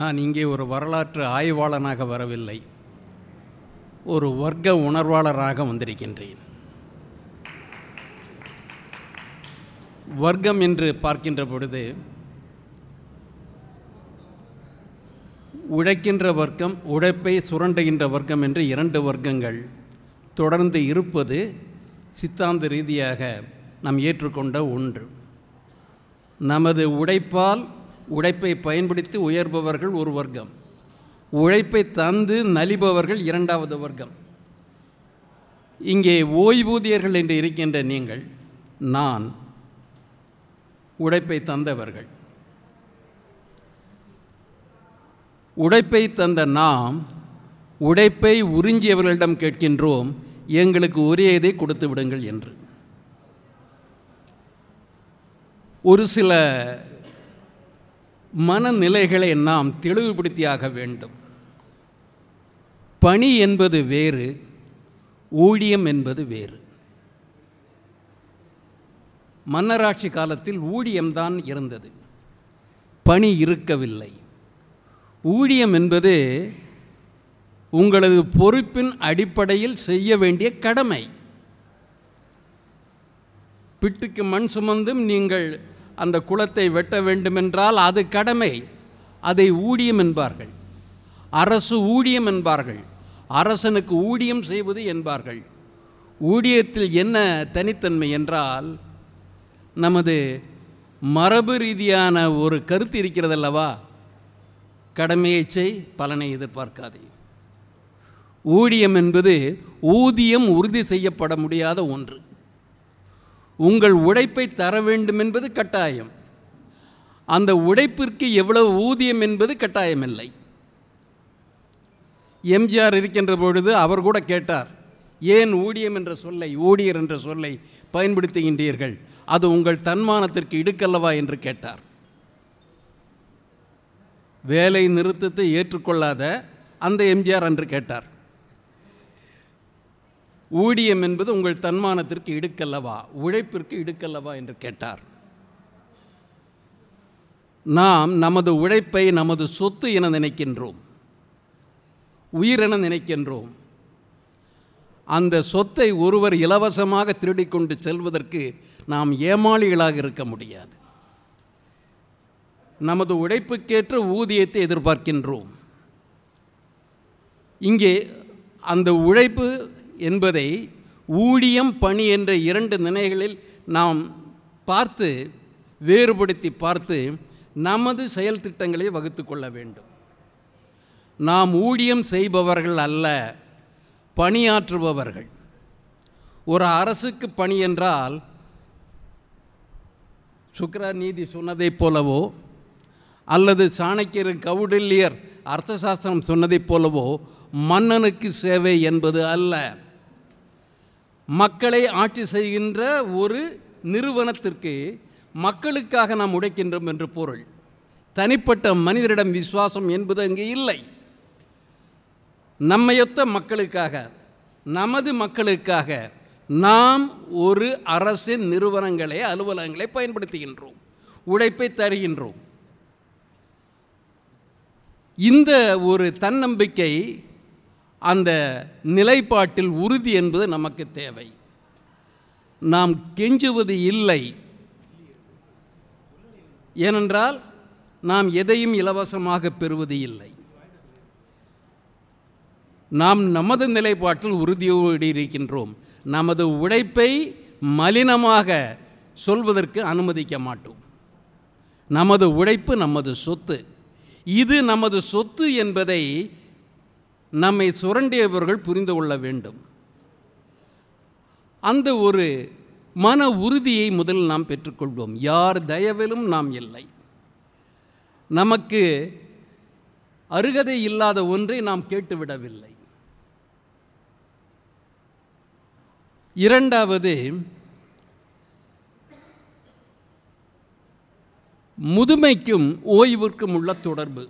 நான் இங்கே ஒரு வரலாற்று ஆய்வாளனாக வரவில்லை ஒரு வர்க்க உணர்வாளராக வந்திருக்கின்றேன் வர்க்கம் என்று பார்க்கின்ற பொழுது உழைக்கின்ற வர்க்கம் உழைப்பை சுரண்டுகின்ற வர்க்கம் என்று இரண்டு வர்க்கங்கள் தொடர்ந்து இருப்பது சித்தாந்த ரீதியாக நாம் ஏற்றுக்கொண்ட ஒன்று நமது உடைப்பால் உழைப்பை பயன்படுத்தி உயர்பவர்கள் ஒரு வர்க்கம் உழைப்பை தந்து நலிபவர்கள் இரண்டாவது வர்க்கம் இங்கே ஓய்வூதியர்கள் என்று இருக்கின்ற நீங்கள் நான் உழைப்பை தந்தவர்கள் உடைப்பை தந்த நாம் உடைப்பை உறிஞ்சியவர்களிடம் கேட்கின்றோம் எங்களுக்கு இதை கொடுத்து விடுங்கள் என்று ஒரு சில மனநிலைகளை நாம் தெளிவுபடுத்தியாக வேண்டும் பணி என்பது வேறு ஊழியம் என்பது வேறு மன்னராட்சி காலத்தில் ஊழியம்தான் இருந்தது பணி இருக்கவில்லை ஊழியம் என்பது உங்களது பொறுப்பின் அடிப்படையில் செய்ய வேண்டிய கடமை பிட்டுக்கு மண் சுமந்தும் நீங்கள் அந்த குளத்தை வெட்ட வேண்டுமென்றால் அது கடமை அதை ஊழியம் என்பார்கள் அரசு ஊழியம் என்பார்கள் அரசனுக்கு ஊழியம் செய்வது என்பார்கள் ஊழியத்தில் என்ன தனித்தன்மை என்றால் நமது மரபு ரீதியான ஒரு கருத்து இருக்கிறது அல்லவா கடமையை செய் பலனை எதிர்பார்க்காதே ஊழியம் என்பது ஊதியம் உறுதி செய்யப்பட முடியாத ஒன்று உங்கள் உழைப்பை தர வேண்டும் என்பது கட்டாயம் அந்த உழைப்பிற்கு எவ்வளவு ஊதியம் என்பது கட்டாயமில்லை எம்ஜிஆர் இருக்கின்ற பொழுது அவர் கூட கேட்டார் ஏன் ஊழியம் என்ற சொல்லை ஊழியர் என்ற சொல்லை பயன்படுத்துகின்றீர்கள் அது உங்கள் தன்மானத்திற்கு இடுக்கல்லவா என்று கேட்டார் வேலை நிறுத்தத்தை ஏற்றுக்கொள்ளாத அந்த எம்ஜிஆர் என்று கேட்டார் ஊதியம் என்பது உங்கள் தன்மானத்திற்கு இடுக்கல்லவா உழைப்பிற்கு இடுக்கல்லவா என்று கேட்டார் நாம் நமது உழைப்பை நமது சொத்து என நினைக்கின்றோம் உயிரென நினைக்கின்றோம் அந்த சொத்தை ஒருவர் இலவசமாக திருடிக்கொண்டு செல்வதற்கு நாம் ஏமாளிகளாக இருக்க முடியாது நமது உழைப்புக்கேற்ற ஊதியத்தை எதிர்பார்க்கின்றோம் இங்கே அந்த உழைப்பு என்பதை ஊழியம் பணி என்ற இரண்டு நினைகளில் நாம் பார்த்து வேறுபடுத்தி பார்த்து நமது செயல் திட்டங்களை வகுத்து கொள்ள வேண்டும் நாம் ஊழியம் செய்பவர்கள் அல்ல பணியாற்றுபவர்கள் ஒரு அரசுக்கு பணி என்றால் சுக்ரா நீதி சொன்னதைப் போலவோ அல்லது சாணக்கியர் அர்த்த அர்த்தசாஸ்திரம் சொன்னதைப் போலவோ மன்னனுக்கு சேவை என்பது அல்ல மக்களை ஆட்சி செய்கின்ற ஒரு நிறுவனத்திற்கு மக்களுக்காக நாம் உடைக்கின்றோம் என்று பொருள் தனிப்பட்ட மனிதரிடம் விசுவாசம் என்பது அங்கே இல்லை நம்மையொத்த மக்களுக்காக நமது மக்களுக்காக நாம் ஒரு அரசின் நிறுவனங்களை அலுவலகங்களை பயன்படுத்துகின்றோம் உழைப்பை தருகின்றோம் இந்த ஒரு தன்னம்பிக்கை அந்த நிலைப்பாட்டில் உறுதி என்பது நமக்கு தேவை நாம் கெஞ்சுவது இல்லை ஏனென்றால் நாம் எதையும் இலவசமாக பெறுவது இல்லை நாம் நமது நிலைப்பாட்டில் உறுதியோடு இருக்கின்றோம் நமது உழைப்பை மலினமாக சொல்வதற்கு அனுமதிக்க மாட்டோம் நமது உழைப்பு நமது சொத்து இது நமது சொத்து என்பதை நம்மை சுரண்டியவர்கள் புரிந்து கொள்ள வேண்டும் அந்த ஒரு மன உறுதியை முதல் நாம் பெற்றுக்கொள்வோம் யார் தயவிலும் நாம் இல்லை நமக்கு அருகதை இல்லாத ஒன்றை நாம் கேட்டுவிடவில்லை இரண்டாவது முதுமைக்கும் ஓய்விற்கும் உள்ள தொடர்பு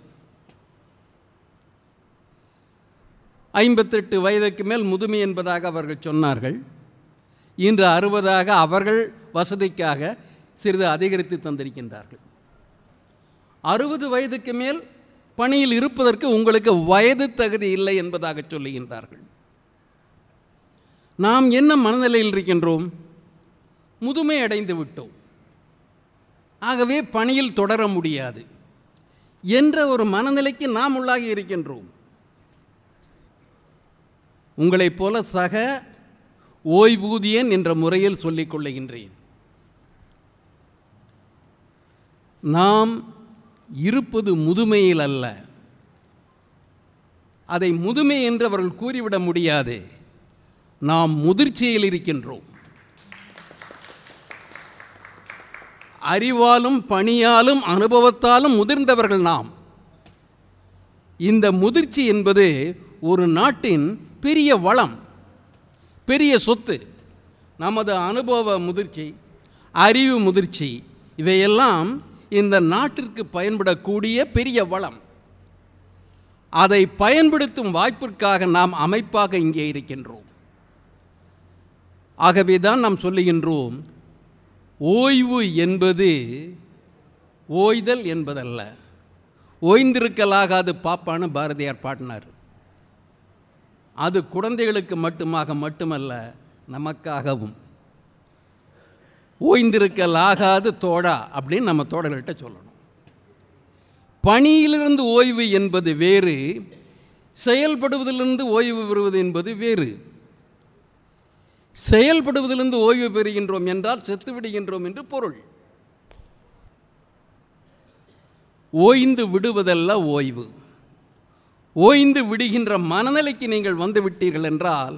ஐம்பத்தெட்டு வயதுக்கு மேல் முதுமை என்பதாக அவர்கள் சொன்னார்கள் இன்று அறுபதாக அவர்கள் வசதிக்காக சிறிது அதிகரித்து தந்திருக்கின்றார்கள் அறுபது வயதுக்கு மேல் பணியில் இருப்பதற்கு உங்களுக்கு வயது தகுதி இல்லை என்பதாக சொல்லுகின்றார்கள் நாம் என்ன மனநிலையில் இருக்கின்றோம் முதுமை அடைந்து விட்டோம் ஆகவே பணியில் தொடர முடியாது என்ற ஒரு மனநிலைக்கு நாம் உள்ளாகி இருக்கின்றோம் உங்களைப் போல சக ஓய்வூதியன் என்ற முறையில் சொல்லிக் கொள்ளுகின்றேன் நாம் இருப்பது முதுமையில் அல்ல அதை முதுமை என்று அவர்கள் கூறிவிட முடியாது நாம் முதிர்ச்சியில் இருக்கின்றோம் அறிவாலும் பணியாலும் அனுபவத்தாலும் முதிர்ந்தவர்கள் நாம் இந்த முதிர்ச்சி என்பது ஒரு நாட்டின் பெரிய வளம் பெரிய சொத்து நமது அனுபவ முதிர்ச்சி அறிவு முதிர்ச்சி இவையெல்லாம் இந்த நாட்டிற்கு பயன்படக்கூடிய பெரிய வளம் அதை பயன்படுத்தும் வாய்ப்பிற்காக நாம் அமைப்பாக இங்கே இருக்கின்றோம் ஆகவே தான் நாம் சொல்லுகின்றோம் ஓய்வு என்பது ஓய்தல் என்பதல்ல ஓய்ந்திருக்கலாகாது பாப்பான்னு பாரதியார் பாடினார் அது குழந்தைகளுக்கு மட்டுமாக மட்டுமல்ல நமக்காகவும் ஓய்ந்திருக்கலாகாது தோடா அப்படின்னு நம்ம தோடர்கள்ட்ட சொல்லணும் பணியிலிருந்து ஓய்வு என்பது வேறு செயல்படுவதிலிருந்து ஓய்வு பெறுவது என்பது வேறு செயல்படுவதிலிருந்து ஓய்வு பெறுகின்றோம் என்றால் செத்துவிடுகின்றோம் என்று பொருள் ஓய்ந்து விடுவதல்ல ஓய்வு ஓய்ந்து விடுகின்ற மனநிலைக்கு நீங்கள் வந்து விட்டீர்கள் என்றால்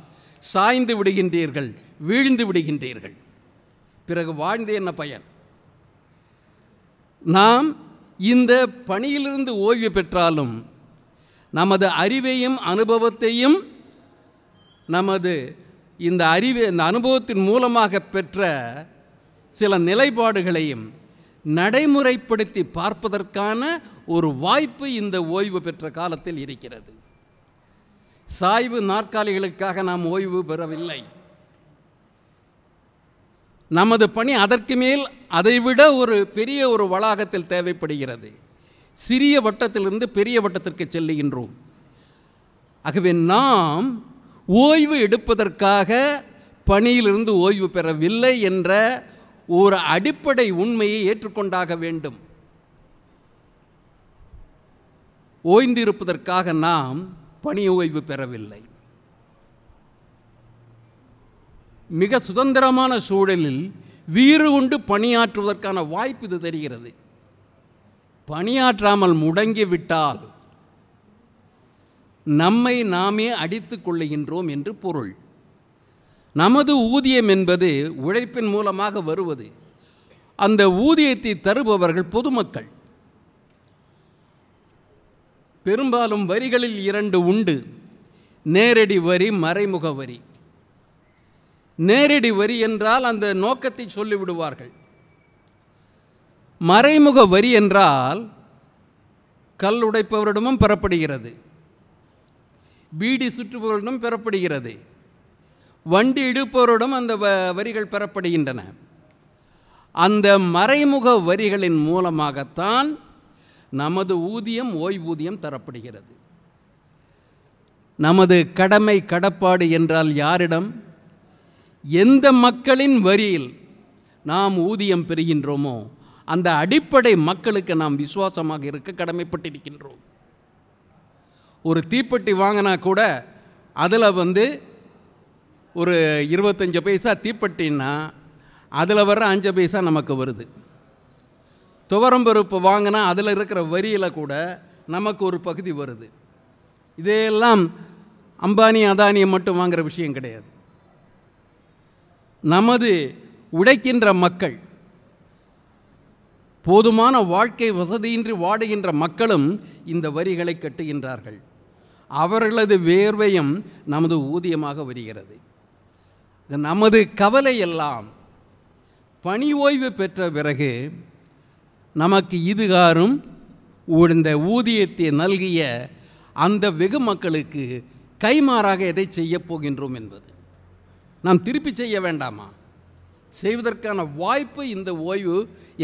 சாய்ந்து விடுகின்றீர்கள் வீழ்ந்து விடுகின்றீர்கள் பிறகு வாழ்ந்து என்ன பயன் நாம் இந்த பணியிலிருந்து ஓய்வு பெற்றாலும் நமது அறிவையும் அனுபவத்தையும் நமது இந்த அறிவு இந்த அனுபவத்தின் மூலமாக பெற்ற சில நிலைப்பாடுகளையும் நடைமுறைப்படுத்தி பார்ப்பதற்கான ஒரு வாய்ப்பு இந்த ஓய்வு பெற்ற காலத்தில் இருக்கிறது சாய்வு நாற்காலிகளுக்காக நாம் ஓய்வு பெறவில்லை நமது பணி அதற்கு மேல் அதைவிட ஒரு பெரிய ஒரு வளாகத்தில் தேவைப்படுகிறது சிறிய வட்டத்திலிருந்து பெரிய வட்டத்திற்கு செல்லுகின்றோம் ஆகவே நாம் ஓய்வு எடுப்பதற்காக பணியிலிருந்து ஓய்வு பெறவில்லை என்ற ஒரு அடிப்படை உண்மையை ஏற்றுக்கொண்டாக வேண்டும் ஓய்ந்திருப்பதற்காக நாம் பணி ஓய்வு பெறவில்லை மிக சுதந்திரமான சூழலில் வீறு கொண்டு பணியாற்றுவதற்கான வாய்ப்பு இது தெரிகிறது பணியாற்றாமல் முடங்கிவிட்டால் நம்மை நாமே அடித்து கொள்ளுகின்றோம் என்று பொருள் நமது ஊதியம் என்பது உழைப்பின் மூலமாக வருவது அந்த ஊதியத்தை தருபவர்கள் பொதுமக்கள் பெரும்பாலும் வரிகளில் இரண்டு உண்டு நேரடி வரி மறைமுக வரி நேரடி வரி என்றால் அந்த நோக்கத்தை சொல்லிவிடுவார்கள் மறைமுக வரி என்றால் கல் உடைப்பவரிடமும் பெறப்படுகிறது பீடி சுற்றுபவரிடமும் பெறப்படுகிறது வண்டி இடுப்பவரிடம் அந்த வ வரிகள் பெறப்படுகின்றன அந்த மறைமுக வரிகளின் மூலமாகத்தான் நமது ஊதியம் ஓய்வூதியம் தரப்படுகிறது நமது கடமை கடப்பாடு என்றால் யாரிடம் எந்த மக்களின் வரியில் நாம் ஊதியம் பெறுகின்றோமோ அந்த அடிப்படை மக்களுக்கு நாம் விசுவாசமாக இருக்க கடமைப்பட்டிருக்கின்றோம் ஒரு தீப்பெட்டி வாங்கினா கூட அதில் வந்து ஒரு இருபத்தஞ்சி பைசா தீப்பெட்டின்னா அதில் வர்ற அஞ்சு பைசா நமக்கு வருது துவரம்பருப்பு வாங்கினா அதில் இருக்கிற வரியில் கூட நமக்கு ஒரு பகுதி வருது இதையெல்லாம் அம்பானி அதானியை மட்டும் வாங்குகிற விஷயம் கிடையாது நமது உழைக்கின்ற மக்கள் போதுமான வாழ்க்கை வசதியின்றி வாடுகின்ற மக்களும் இந்த வரிகளை கட்டுகின்றார்கள் அவர்களது வேர்வையும் நமது ஊதியமாக வருகிறது நமது கவலை எல்லாம் பணி ஓய்வு பெற்ற பிறகு நமக்கு இதுகாரும் இந்த ஊதியத்தை நல்கிய அந்த வெகு மக்களுக்கு கைமாறாக எதை செய்யப் போகின்றோம் என்பது நாம் திருப்பி செய்ய வேண்டாமா செய்வதற்கான வாய்ப்பு இந்த ஓய்வு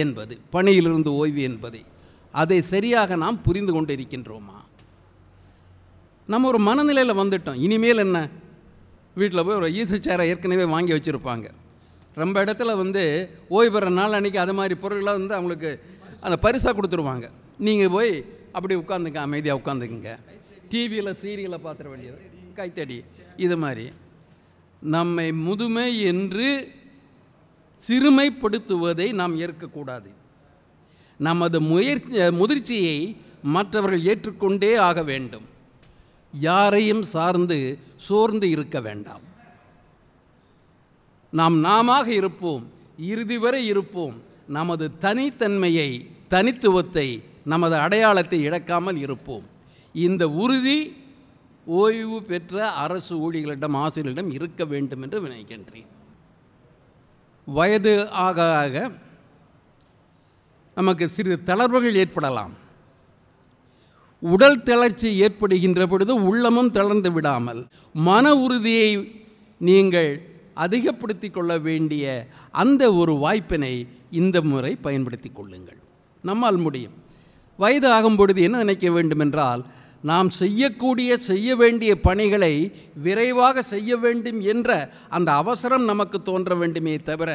என்பது பணியிலிருந்து ஓய்வு என்பதை அதை சரியாக நாம் புரிந்து கொண்டிருக்கின்றோமா இருக்கின்றோமா நம்ம ஒரு மனநிலையில் வந்துட்டோம் இனிமேல் என்ன வீட்டில் போய் ஒரு ஈசச்சேரை ஏற்கனவே வாங்கி வச்சுருப்பாங்க ரொம்ப இடத்துல வந்து ஓய்வு பெற நாள் அன்றைக்கி அது மாதிரி பொருள்லாம் வந்து அவங்களுக்கு அந்த பரிசாக கொடுத்துருவாங்க நீங்கள் போய் அப்படி உட்காந்துங்க அமைதியாக உட்காந்துக்குங்க டிவியில் சீரியலை பார்த்துட வேண்டியது கைத்தடி இது மாதிரி நம்மை முதுமை என்று சிறுமைப்படுத்துவதை நாம் ஏற்கக்கூடாது நமது முயற்சி முதிர்ச்சியை மற்றவர்கள் ஏற்றுக்கொண்டே ஆக வேண்டும் யாரையும் சார்ந்து சோர்ந்து இருக்க வேண்டாம் நாம் நாம இருப்போம் இறுதி வரை இருப்போம் நமது தனித்தன்மையை தனித்துவத்தை நமது அடையாளத்தை இழக்காமல் இருப்போம் இந்த உறுதி ஓய்வு பெற்ற அரசு ஊழியர்களிடம் ஆசிரியர்களிடம் இருக்க வேண்டும் என்று நினைக்கின்றேன் வயது ஆக ஆக நமக்கு சிறிது தளர்வுகள் ஏற்படலாம் உடல் தளர்ச்சி ஏற்படுகின்ற பொழுது உள்ளமும் தளர்ந்து விடாமல் மன உறுதியை நீங்கள் அதிகப்படுத்தி கொள்ள வேண்டிய அந்த ஒரு வாய்ப்பினை இந்த முறை பயன்படுத்தி கொள்ளுங்கள் நம்மால் முடியும் வயது ஆகும் பொழுது என்ன நினைக்க வேண்டுமென்றால் நாம் செய்யக்கூடிய செய்ய வேண்டிய பணிகளை விரைவாக செய்ய வேண்டும் என்ற அந்த அவசரம் நமக்கு தோன்ற வேண்டுமே தவிர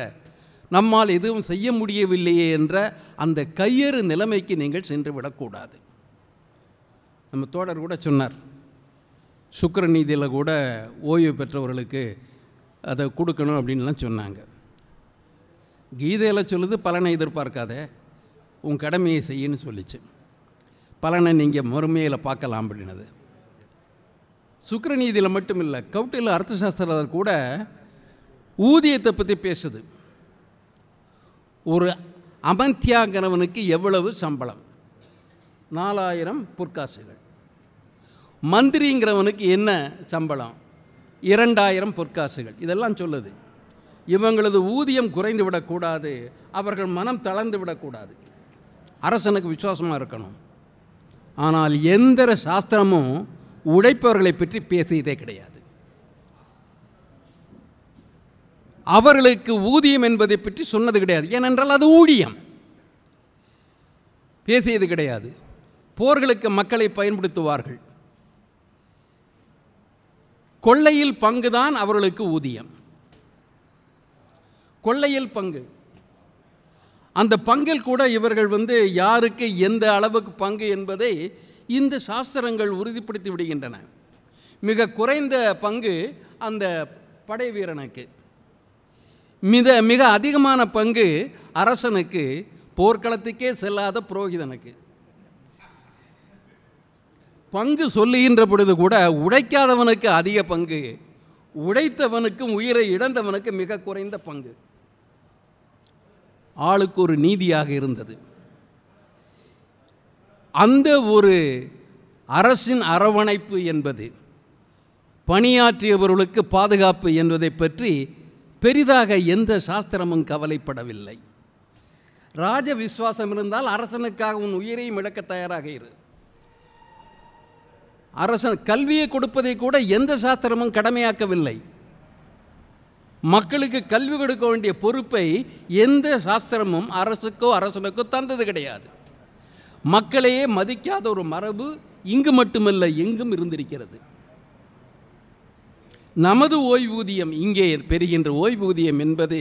நம்மால் எதுவும் செய்ய முடியவில்லையே என்ற அந்த கையறு நிலைமைக்கு நீங்கள் சென்று விடக்கூடாது நம்ம தோழர் கூட சொன்னார் சுக்கரநீதியில் கூட ஓய்வு பெற்றவர்களுக்கு அதை கொடுக்கணும் அப்படின்லாம் சொன்னாங்க கீதையில் சொல்லுது பலனை எதிர்பார்க்காத உன் கடமையை செய்யன்னு சொல்லிச்சு பலனை நீங்கள் மறுமையில் பார்க்கலாம் அப்படின்னது சுக்கரநீதியில் மட்டும் இல்லை கவுட்டில் அர்த்தசாஸ்திரத்தில் கூட ஊதியத்தை பற்றி பேசுது ஒரு அமந்தியாங்கிறவனுக்கு எவ்வளவு சம்பளம் நாலாயிரம் பொற்காசுகள் மந்திரிங்கிறவனுக்கு என்ன சம்பளம் இரண்டாயிரம் பொற்காசுகள் இதெல்லாம் சொல்லுது இவங்களது ஊதியம் குறைந்து விடக்கூடாது அவர்கள் மனம் தளர்ந்து விடக்கூடாது அரசனுக்கு விசுவாசமாக இருக்கணும் ஆனால் எந்த சாஸ்திரமும் உழைப்பவர்களை பற்றி பேசியதே கிடையாது அவர்களுக்கு ஊதியம் என்பதை பற்றி சொன்னது கிடையாது ஏனென்றால் அது ஊழியம் பேசியது கிடையாது போர்களுக்கு மக்களை பயன்படுத்துவார்கள் கொள்ளையில் பங்குதான் அவர்களுக்கு ஊதியம் கொள்ளையில் பங்கு அந்த பங்கில் கூட இவர்கள் வந்து யாருக்கு எந்த அளவுக்கு பங்கு என்பதை இந்த சாஸ்திரங்கள் உறுதிப்படுத்தி விடுகின்றன மிக குறைந்த பங்கு அந்த படை வீரனுக்கு மித மிக அதிகமான பங்கு அரசனுக்கு போர்க்களத்துக்கே செல்லாத புரோகிதனுக்கு பங்கு சொல்லுகின்ற பொழுது கூட உழைக்காதவனுக்கு அதிக பங்கு உழைத்தவனுக்கும் உயிரை இழந்தவனுக்கு மிக குறைந்த பங்கு ஆளுக்கு ஒரு நீதியாக இருந்தது அந்த ஒரு அரசின் அரவணைப்பு என்பது பணியாற்றியவர்களுக்கு பாதுகாப்பு என்பதை பற்றி பெரிதாக எந்த சாஸ்திரமும் கவலைப்படவில்லை ராஜ விஸ்வாசம் இருந்தால் அரசனுக்காக உன் உயிரையும் இழக்க தயாராக இரு அரசன் கல்வியை கொடுப்பதை கூட எந்த சாஸ்திரமும் கடமையாக்கவில்லை மக்களுக்கு கல்வி கொடுக்க வேண்டிய பொறுப்பை எந்த சாஸ்திரமும் அரசுக்கோ அரசனுக்கோ தந்தது கிடையாது மக்களையே மதிக்காத ஒரு மரபு இங்கு மட்டுமல்ல எங்கும் இருந்திருக்கிறது நமது ஓய்வூதியம் இங்கே பெறுகின்ற ஓய்வூதியம் என்பது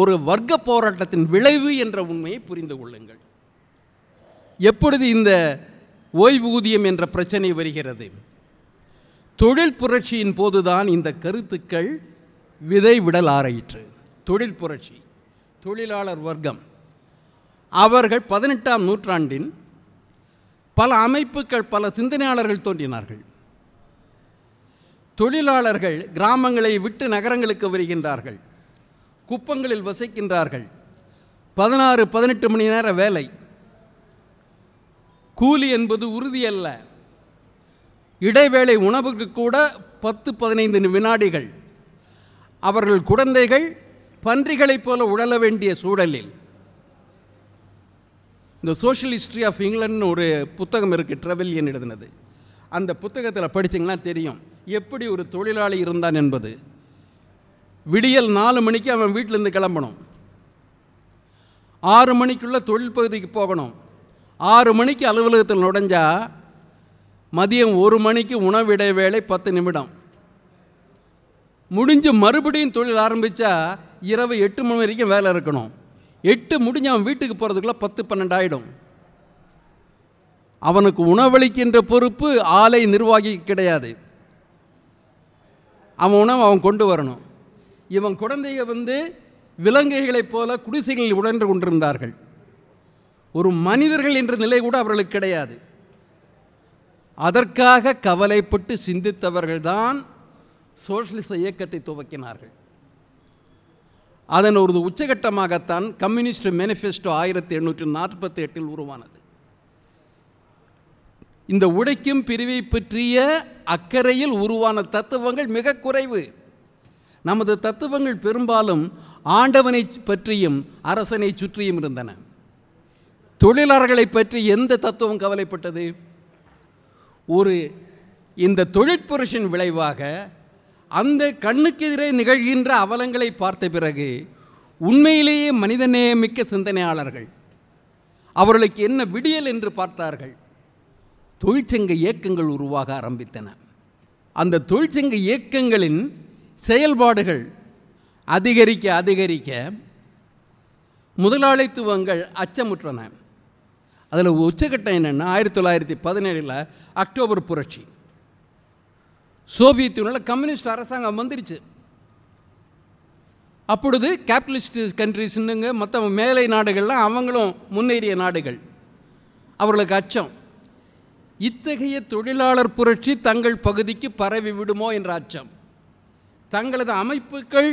ஒரு வர்க்க போராட்டத்தின் விளைவு என்ற உண்மையை புரிந்து கொள்ளுங்கள் எப்பொழுது இந்த ஓய்வூதியம் என்ற பிரச்சனை வருகிறது தொழில் புரட்சியின் போதுதான் இந்த கருத்துக்கள் விதை விடல் ஆராயிற்று தொழில் புரட்சி தொழிலாளர் வர்க்கம் அவர்கள் பதினெட்டாம் நூற்றாண்டின் பல அமைப்புகள் பல சிந்தனையாளர்கள் தோன்றினார்கள் தொழிலாளர்கள் கிராமங்களை விட்டு நகரங்களுக்கு வருகின்றார்கள் குப்பங்களில் வசிக்கின்றார்கள் பதினாறு பதினெட்டு மணி நேர வேலை கூலி என்பது உறுதியல்ல இடைவேளை உணவுக்கு கூட பத்து பதினைந்து வினாடிகள் அவர்கள் குழந்தைகள் பன்றிகளைப் போல உழல வேண்டிய சூழலில் இந்த சோஷியல் ஹிஸ்ட்ரி ஆஃப் இங்கிலாண்ட்னு ஒரு புத்தகம் இருக்குது ட்ரெவெல்யன் எழுதினது அந்த புத்தகத்தில் படிச்சிங்கன்னா தெரியும் எப்படி ஒரு தொழிலாளி இருந்தான் என்பது விடியல் நாலு மணிக்கு அவன் வீட்டிலேருந்து கிளம்பணும் ஆறு மணிக்குள்ளே தொழில் பகுதிக்கு போகணும் ஆறு மணிக்கு அலுவலகத்தில் நுழைஞ்சா மதியம் ஒரு மணிக்கு உணவு இடைவேளை பத்து நிமிடம் முடிஞ்சு மறுபடியும் தொழில் ஆரம்பித்தா இரவு எட்டு மணி வரைக்கும் வேலை இருக்கணும் எட்டு முடிஞ்சு அவன் வீட்டுக்கு போகிறதுக்குள்ளே பத்து பன்னெண்டு ஆகிடும் அவனுக்கு உணவளிக்கின்ற பொறுப்பு ஆலை நிர்வாகி கிடையாது அவன் உணவு அவன் கொண்டு வரணும் இவன் குழந்தைய வந்து விலங்குகளைப் போல குடிசைகளில் உடன்று கொண்டிருந்தார்கள் ஒரு மனிதர்கள் என்ற நிலை கூட அவர்களுக்கு கிடையாது அதற்காக கவலைப்பட்டு சிந்தித்தவர்கள்தான் சோசியலிச இயக்கத்தை துவக்கினார்கள் அதன் ஒரு உச்சகட்டமாகத்தான் கம்யூனிஸ்ட் மேனிஃபெஸ்டோ ஆயிரத்தி எண்ணூற்றி நாற்பத்தி எட்டில் உருவானது இந்த உழைக்கும் பிரிவை பற்றிய அக்கறையில் உருவான தத்துவங்கள் மிக குறைவு நமது தத்துவங்கள் பெரும்பாலும் ஆண்டவனை பற்றியும் அரசனை சுற்றியும் இருந்தன தொழிலாளர்களை பற்றி எந்த தத்துவம் கவலைப்பட்டது ஒரு இந்த தொழிற்புருஷன் விளைவாக அந்த கண்ணுக்கெதிரே நிகழ்கின்ற அவலங்களை பார்த்த பிறகு உண்மையிலேயே மனிதநேயமிக்க சிந்தனையாளர்கள் அவர்களுக்கு என்ன விடியல் என்று பார்த்தார்கள் தொழிற்சங்க இயக்கங்கள் உருவாக ஆரம்பித்தன அந்த தொழிற்சங்க இயக்கங்களின் செயல்பாடுகள் அதிகரிக்க அதிகரிக்க முதலாளித்துவங்கள் அச்சமுற்றன அதில் உச்சகட்டம் என்னென்னா ஆயிரத்தி தொள்ளாயிரத்தி பதினேழில் அக்டோபர் புரட்சி சோவியத் யூனியனில் கம்யூனிஸ்ட் அரசாங்கம் வந்துருச்சு அப்பொழுது கேபிட்டலிஸ்ட் கண்ட்ரிஸ்ன்னுங்க மற்ற மேலை நாடுகள்லாம் அவங்களும் முன்னேறிய நாடுகள் அவர்களுக்கு அச்சம் இத்தகைய தொழிலாளர் புரட்சி தங்கள் பகுதிக்கு பரவி விடுமோ என்ற அச்சம் தங்களது அமைப்புகள்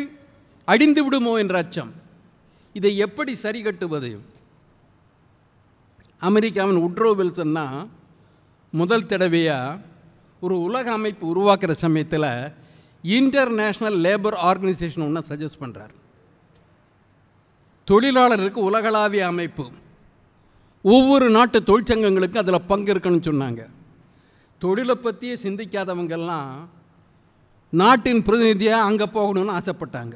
அடிந்து விடுமோ என்ற அச்சம் இதை எப்படி சரி கட்டுவது அமெரிக்காவின் உட்ரோ வில்சன்னா முதல் தடவையாக ஒரு உலக அமைப்பு உருவாக்குற சமயத்தில் இன்டர்நேஷ்னல் லேபர் ஆர்கனைசேஷன் ஒன்று சஜஸ்ட் பண்ணுறார் தொழிலாளருக்கு உலகளாவிய அமைப்பு ஒவ்வொரு நாட்டு தொழிற்சங்கங்களுக்கு அதில் பங்கு சொன்னாங்க தொழிலை பற்றியே சிந்திக்காதவங்கெல்லாம் நாட்டின் பிரதிநிதியாக அங்கே போகணும்னு ஆசைப்பட்டாங்க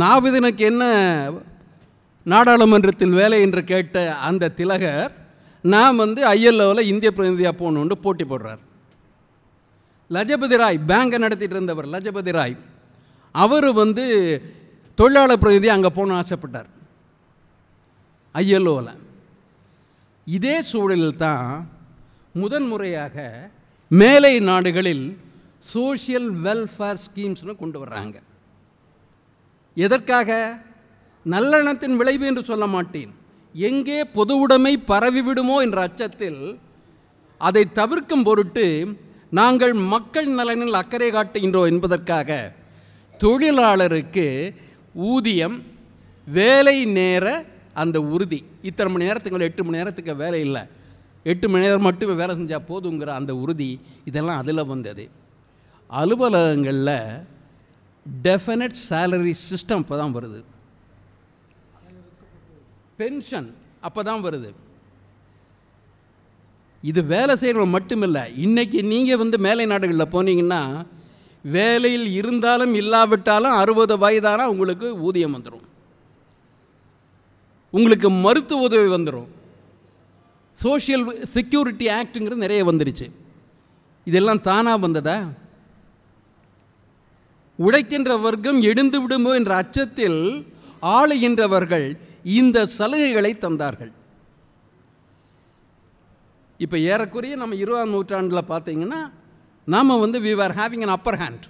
நாவிதனுக்கு என்ன நாடாளுமன்றத்தில் வேலை என்று கேட்ட அந்த திலகர் நான் வந்து ஐஎல்ஓவில் இந்திய பிரதிநிதியாக போகணுன்னு போட்டி போடுறார் லஜபதி ராய் பேங்கை நடத்திட்டு இருந்தவர் லஜபதி ராய் அவர் வந்து தொழிலாளர் பிரதிநிதி அங்கே போகணும்னு ஆசைப்பட்டார் ஐஎல்ஓவில் இதே சூழலில் தான் முதன்முறையாக மேலை நாடுகளில் சோஷியல் வெல்ஃபேர் ஸ்கீம்ஸ்னு கொண்டு வர்றாங்க எதற்காக நல்லெண்ணத்தின் விளைவு என்று சொல்ல மாட்டேன் எங்கே பொது உடைமை பரவிவிடுமோ என்ற அச்சத்தில் அதை தவிர்க்கும் பொருட்டு நாங்கள் மக்கள் நலனில் அக்கறை காட்டுகின்றோம் என்பதற்காக தொழிலாளருக்கு ஊதியம் வேலை நேர அந்த உறுதி இத்தனை மணி நேரத்துக்கு எட்டு மணி நேரத்துக்கு வேலை இல்லை எட்டு மணி நேரம் மட்டுமே வேலை செஞ்சால் போதுங்கிற அந்த உறுதி இதெல்லாம் அதில் வந்தது அலுவலகங்களில் டெஃபினட் சேலரி சிஸ்டம் இப்போ தான் வருது பென்ஷன் அப்போ தான் வருது இது வேலை செய்கிறவங்க மட்டுமில்லை இன்றைக்கி நீங்கள் வந்து மேலை நாடுகளில் போனீங்கன்னா வேலையில் இருந்தாலும் இல்லாவிட்டாலும் அறுபது வயதானால் உங்களுக்கு ஊதியம் வந்துடும் உங்களுக்கு மருத்துவ உதவி வந்துடும் சோஷியல் செக்யூரிட்டி ஆக்டுங்கிறது நிறைய வந்துருச்சு இதெல்லாம் தானாக வந்ததா உழைக்கின்ற வர்க்கம் எழுந்து விடுமோ என்ற அச்சத்தில் ஆளுகின்றவர்கள் இந்த சலுகைகளை தந்தார்கள் இப்போ ஏறக்குறைய நம்ம இருபதாம் நூற்றாண்டில் பார்த்தீங்கன்னா நாம் வந்து we are having an upper hand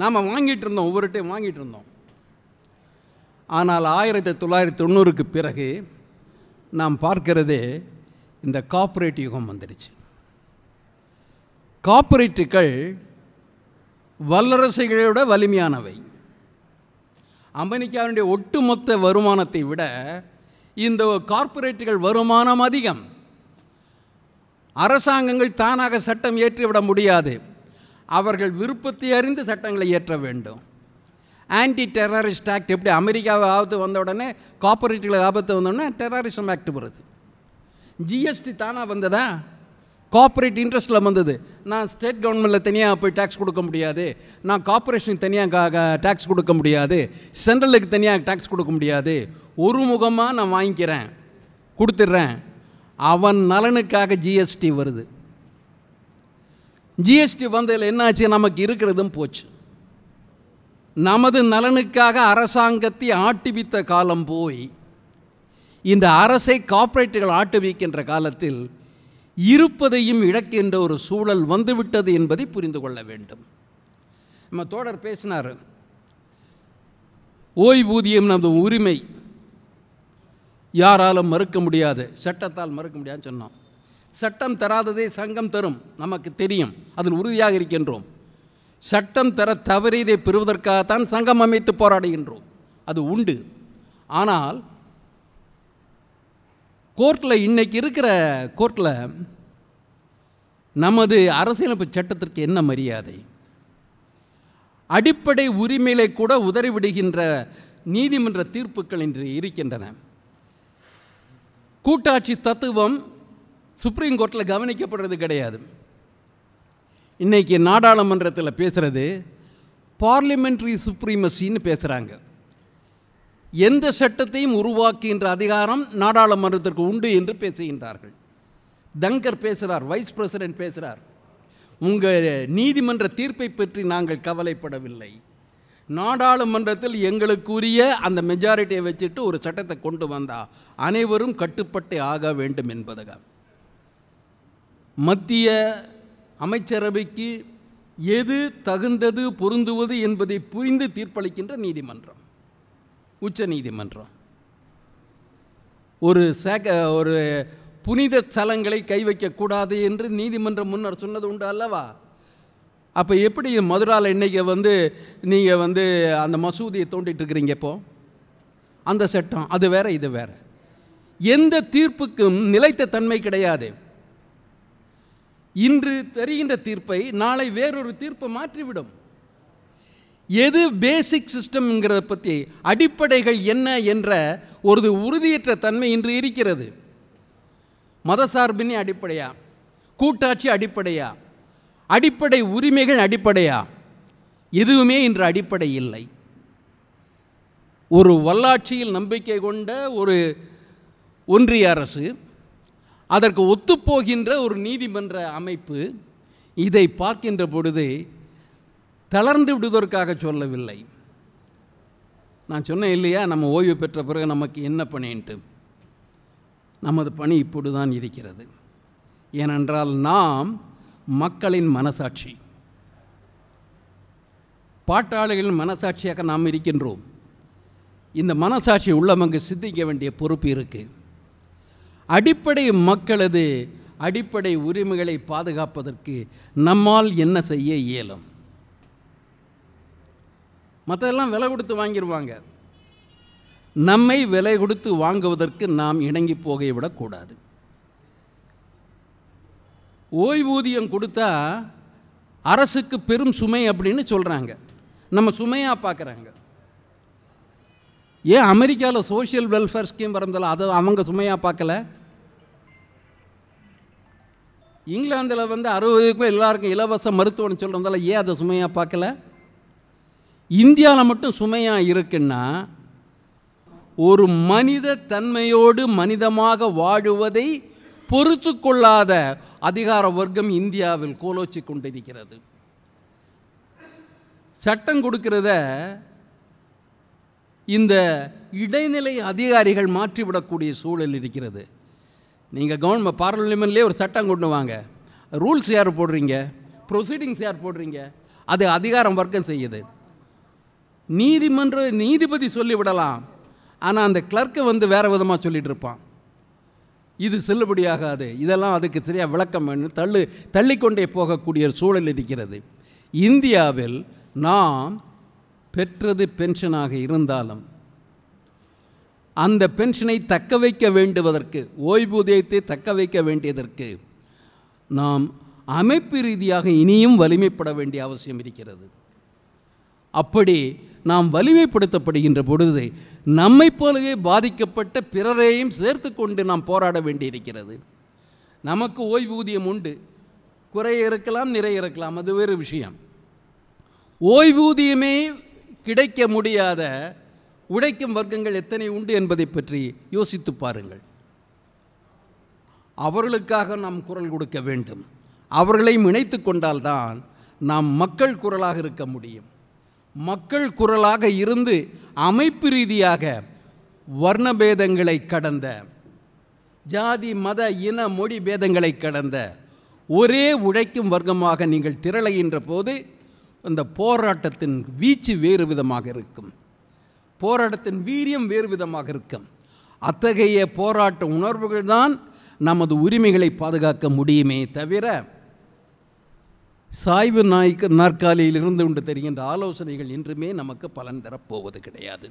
நாம் வாங்கிட்டு இருந்தோம் ஒவ்வொரு டைம் வாங்கிட்டு இருந்தோம் ஆனால் ஆயிரத்தி தொள்ளாயிரத்தி தொண்ணூறுக்கு பிறகு நாம் பார்க்கிறதே இந்த காப்பரேட் யுகம் வந்துடுச்சு காப்பரேட்டுகள் வல்லரசுகளோட வலிமையானவை அமெரிக்காவினுடைய ஒட்டுமொத்த வருமானத்தை விட இந்த கார்ப்பரேட்டுகள் வருமானம் அதிகம் அரசாங்கங்கள் தானாக சட்டம் ஏற்றிவிட முடியாது அவர்கள் விருப்பத்தை அறிந்து சட்டங்களை இயற்ற வேண்டும் ஆன்டி டெரரிஸ்ட் ஆக்ட் எப்படி அமெரிக்காவை ஆபத்து வந்த உடனே கார்ப்பரேட்டுகள் ஆபத்து வந்தோடனே டெரரிசம் ஆக்ட் வருது ஜிஎஸ்டி தானாக வந்ததா கார்ப்பரேட் இன்ட்ரெஸ்ட்டில் வந்தது நான் ஸ்டேட் கவர்மெண்ட்டில் தனியாக போய் டேக்ஸ் கொடுக்க முடியாது நான் கார்ப்பரேஷனுக்கு தனியாக டேக்ஸ் கொடுக்க முடியாது சென்ட்ரலுக்கு தனியாக டேக்ஸ் கொடுக்க முடியாது ஒரு முகமாக நான் வாங்கிக்கிறேன் கொடுத்துட்றேன் அவன் நலனுக்காக ஜிஎஸ்டி வருது ஜிஎஸ்டி வந்ததில் என்னாச்சு நமக்கு இருக்கிறதும் போச்சு நமது நலனுக்காக அரசாங்கத்தை ஆட்டுவித்த காலம் போய் இந்த அரசை கார்ப்பரேட்டுகள் ஆட்டுவிக்கின்ற காலத்தில் இருப்பதையும் இழக்கின்ற ஒரு சூழல் வந்துவிட்டது என்பதை புரிந்து கொள்ள வேண்டும் நம்ம தோழர் பேசினார் ஓய்வூதியம் நமது உரிமை யாராலும் மறுக்க முடியாது சட்டத்தால் மறுக்க முடியாதுன்னு சொன்னோம் சட்டம் தராததே சங்கம் தரும் நமக்கு தெரியும் அதில் உறுதியாக இருக்கின்றோம் சட்டம் தர தவறியதை பெறுவதற்காகத்தான் சங்கம் அமைத்து போராடுகின்றோம் அது உண்டு ஆனால் கோர்ட்டில் இன்றைக்கி இருக்கிற கோர்ட்டில் நமது அரசியலமைப்பு சட்டத்திற்கு என்ன மரியாதை அடிப்படை உரிமைகளை கூட உதறிவிடுகின்ற நீதிமன்ற தீர்ப்புகள் இன்று இருக்கின்றன கூட்டாட்சி தத்துவம் சுப்ரீம் கோர்ட்டில் கவனிக்கப்படுறது கிடையாது இன்றைக்கி நாடாளுமன்றத்தில் பேசுகிறது பார்லிமெண்ட்ரி சுப்ரீமசின்னு பேசுகிறாங்க எந்த சட்டத்தையும் உருவாக்குகின்ற அதிகாரம் நாடாளுமன்றத்திற்கு உண்டு என்று பேசுகின்றார்கள் தங்கர் பேசுகிறார் வைஸ் பிரசிடென்ட் பேசுகிறார் உங்கள் நீதிமன்ற தீர்ப்பை பற்றி நாங்கள் கவலைப்படவில்லை நாடாளுமன்றத்தில் எங்களுக்குரிய அந்த மெஜாரிட்டியை வச்சுட்டு ஒரு சட்டத்தை கொண்டு வந்தால் அனைவரும் கட்டுப்பட்டு ஆக வேண்டும் என்பதாக மத்திய அமைச்சரவைக்கு எது தகுந்தது பொருந்துவது என்பதை புரிந்து தீர்ப்பளிக்கின்ற நீதிமன்றம் உச்ச நீதிமன்றம் ஒரு சேக ஒரு புனித ஸ்தலங்களை கை வைக்கக்கூடாது என்று நீதிமன்றம் முன்னர் சொன்னது உண்டு அல்லவா அப்போ எப்படி மதுரால இன்றைக்கி வந்து நீங்கள் வந்து அந்த மசூதியை தோண்டிட்டுருக்கிறீங்க இப்போது அந்த சட்டம் அது வேற இது வேற எந்த தீர்ப்புக்கும் நிலைத்த தன்மை கிடையாது இன்று தெரிகின்ற தீர்ப்பை நாளை வேறொரு தீர்ப்பை மாற்றிவிடும் எது பேசிக் சிஸ்டம்ங்கிறத பற்றி அடிப்படைகள் என்ன என்ற ஒரு உறுதியற்ற தன்மை இன்று இருக்கிறது மதசார்பினி அடிப்படையா கூட்டாட்சி அடிப்படையா அடிப்படை உரிமைகள் அடிப்படையா எதுவுமே இன்று அடிப்படை இல்லை ஒரு வல்லாட்சியில் நம்பிக்கை கொண்ட ஒரு ஒன்றிய அரசு அதற்கு ஒத்துப்போகின்ற ஒரு நீதிமன்ற அமைப்பு இதை பார்க்கின்ற பொழுது தளர்ந்து விடுவதற்காக சொல்லவில்லை நான் சொன்னேன் இல்லையா நம்ம ஓய்வு பெற்ற பிறகு நமக்கு என்ன பணின்ட்டு நமது பணி இப்படி தான் இருக்கிறது ஏனென்றால் நாம் மக்களின் மனசாட்சி பாட்டாளிகளின் மனசாட்சியாக நாம் இருக்கின்றோம் இந்த மனசாட்சி உள்ளவங்க சிந்திக்க வேண்டிய பொறுப்பு இருக்குது அடிப்படை மக்களது அடிப்படை உரிமைகளை பாதுகாப்பதற்கு நம்மால் என்ன செய்ய இயலும் மற்றதெல்லாம் விலை கொடுத்து வாங்கிடுவாங்க நம்மை விலை கொடுத்து வாங்குவதற்கு நாம் இணங்கி போகை விடக்கூடாது ஓய்வூதியம் கொடுத்தா அரசுக்கு பெரும் சுமை அப்படின்னு சொல்கிறாங்க நம்ம சுமையாக பார்க்குறாங்க ஏன் அமெரிக்காவில் சோஷியல் வெல்ஃபேர் ஸ்கீம் வரதில்ல அதை அவங்க சுமையாக பார்க்கல இங்கிலாந்தில் வந்து அறுபதுக்கும் எல்லாருக்கும் இலவச மருத்துவம்னு சொல்கிறதால ஏன் அதை சுமையாக பார்க்கல இந்தியாவில் மட்டும் சுமையாக இருக்குன்னா ஒரு மனித தன்மையோடு மனிதமாக வாழுவதை பொறுத்து கொள்ளாத அதிகார வர்க்கம் இந்தியாவில் கோலோச்சி கொண்டிருக்கிறது சட்டம் கொடுக்கிறத இந்த இடைநிலை அதிகாரிகள் மாற்றிவிடக்கூடிய சூழல் இருக்கிறது நீங்கள் கவர்மெண்ட் பார்லிமெண்ட்லேயே ஒரு சட்டம் கொண்டு வாங்க ரூல்ஸ் யார் போடுறீங்க ப்ரொசீடிங்ஸ் யார் போடுறீங்க அது அதிகாரம் வர்க்கம் செய்யுது நீதிமன்ற நீதிபதி சொல்லிவிடலாம் ஆனால் அந்த கிளர்க்கை வந்து வேறு விதமாக சொல்லிகிட்டு இருப்பான் இது செல்லுபடியாகாது இதெல்லாம் அதுக்கு சரியாக விளக்கம் தள்ளு தள்ளிக்கொண்டே போகக்கூடிய சூழல் இருக்கிறது இந்தியாவில் நாம் பெற்றது பென்ஷனாக இருந்தாலும் அந்த பென்ஷனை தக்க வைக்க வேண்டுவதற்கு ஓய்வூதியத்தை தக்க வைக்க வேண்டியதற்கு நாம் அமைப்பு ரீதியாக இனியும் வலிமைப்பட வேண்டிய அவசியம் இருக்கிறது அப்படி நாம் வலிமைப்படுத்தப்படுகின்ற பொழுது நம்மை போலவே பாதிக்கப்பட்ட பிறரையும் சேர்த்து கொண்டு நாம் போராட வேண்டியிருக்கிறது நமக்கு ஓய்வூதியம் உண்டு குறைய இருக்கலாம் நிறைய இருக்கலாம் அது வேறு விஷயம் ஓய்வூதியமே கிடைக்க முடியாத உழைக்கும் வர்க்கங்கள் எத்தனை உண்டு என்பதை பற்றி யோசித்து பாருங்கள் அவர்களுக்காக நாம் குரல் கொடுக்க வேண்டும் அவர்களையும் இணைத்து கொண்டால்தான் நாம் மக்கள் குரலாக இருக்க முடியும் மக்கள் குரலாக இருந்து அமைப்பு ரீதியாக வர்ணபேதங்களை கடந்த ஜாதி மத இன மொழி பேதங்களை கடந்த ஒரே உழைக்கும் வர்க்கமாக நீங்கள் திரளைகின்ற போது அந்த போராட்டத்தின் வீச்சு வேறு விதமாக இருக்கும் போராட்டத்தின் வீரியம் வேறு விதமாக இருக்கும் அத்தகைய போராட்ட உணர்வுகள் தான் நமது உரிமைகளை பாதுகாக்க முடியுமே தவிர சாய்வு நாய்க்கு நாற்காலியில் இருந்து கொண்டு தெரிகின்ற ஆலோசனைகள் என்றுமே நமக்கு பலன் தரப்போவது கிடையாது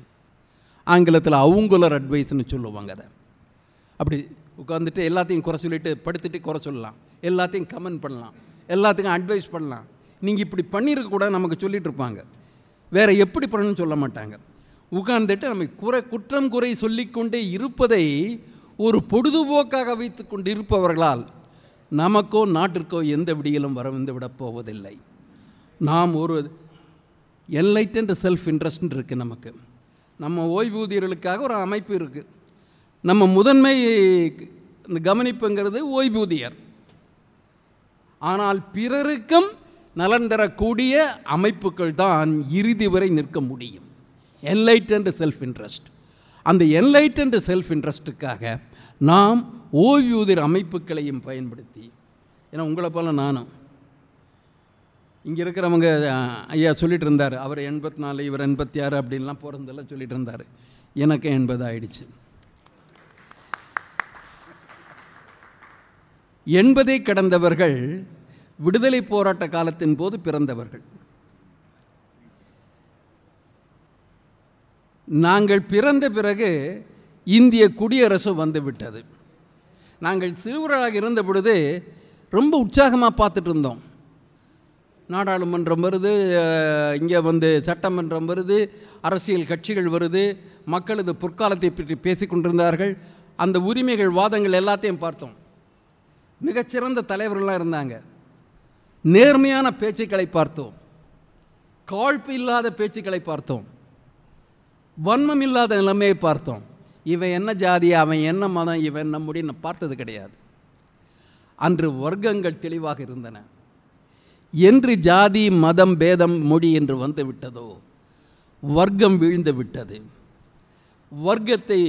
ஆங்கிலத்தில் அவங்குலர் அட்வைஸ்னு சொல்லுவாங்க அதை அப்படி உட்காந்துட்டு எல்லாத்தையும் குறை சொல்லிட்டு படுத்துட்டு குறை சொல்லலாம் எல்லாத்தையும் கமெண்ட் பண்ணலாம் எல்லாத்துக்கும் அட்வைஸ் பண்ணலாம் நீங்கள் இப்படி பண்ணியிருக்க கூட நமக்கு சொல்லிகிட்டு இருப்பாங்க வேறு எப்படி பண்ணணும்னு சொல்ல மாட்டாங்க உட்கார்ந்துட்டு நம்ம குறை குற்றம் குறை சொல்லிக்கொண்டே இருப்பதை ஒரு பொழுதுபோக்காக வைத்து கொண்டு இருப்பவர்களால் நமக்கோ நாட்டிற்கோ எந்த விடியலும் வரவிந்து விடப் போவதில்லை நாம் ஒரு என்லைட்டன்ட் செல்ஃப் இன்ட்ரெஸ்ட் இருக்குது நமக்கு நம்ம ஓய்வூதியர்களுக்காக ஒரு அமைப்பு இருக்குது நம்ம முதன்மை இந்த கவனிப்புங்கிறது ஓய்வூதியர் ஆனால் பிறருக்கும் நலன் தரக்கூடிய அமைப்புகள் தான் இறுதி வரை நிற்க முடியும் என்லைட்டன்ட் செல்ஃப் இன்ட்ரெஸ்ட் அந்த என்லைட்டன்ட் செல்ஃப் இன்ட்ரெஸ்ட்டுக்காக நாம் ஓய்வூதிய அமைப்புகளையும் பயன்படுத்தி ஏன்னா உங்களை போல் நானும் இங்கே இருக்கிறவங்க ஐயா சொல்லிகிட்டு இருந்தார் அவர் எண்பத்தி நாலு இவர் எண்பத்தி ஆறு அப்படின்லாம் பிறந்தெல்லாம் சொல்லிகிட்டு இருந்தார் எனக்கு எண்பது ஆயிடுச்சு எண்பதை கடந்தவர்கள் விடுதலை போராட்ட காலத்தின் போது பிறந்தவர்கள் நாங்கள் பிறந்த பிறகு இந்திய குடியரசு வந்துவிட்டது நாங்கள் சிறுவராக இருந்த பொழுது ரொம்ப உற்சாகமாக பார்த்துட்டு இருந்தோம் நாடாளுமன்றம் வருது இங்கே வந்து சட்டமன்றம் வருது அரசியல் கட்சிகள் வருது மக்களது பொற்காலத்தை பற்றி பேசி கொண்டிருந்தார்கள் அந்த உரிமைகள் வாதங்கள் எல்லாத்தையும் பார்த்தோம் மிகச்சிறந்த தலைவர்கள்லாம் இருந்தாங்க நேர்மையான பேச்சுக்களை பார்த்தோம் காழ்ப்பு இல்லாத பேச்சுக்களை பார்த்தோம் வன்மம் இல்லாத நிலைமையை பார்த்தோம் இவன் என்ன ஜாதி அவன் என்ன மதம் இவன் நம்முடைய நான் பார்த்தது கிடையாது அன்று வர்க்கங்கள் தெளிவாக இருந்தன என்று ஜாதி மதம் பேதம் மொழி என்று வந்து விட்டதோ வர்க்கம் வீழ்ந்து விட்டது வர்க்கத்தை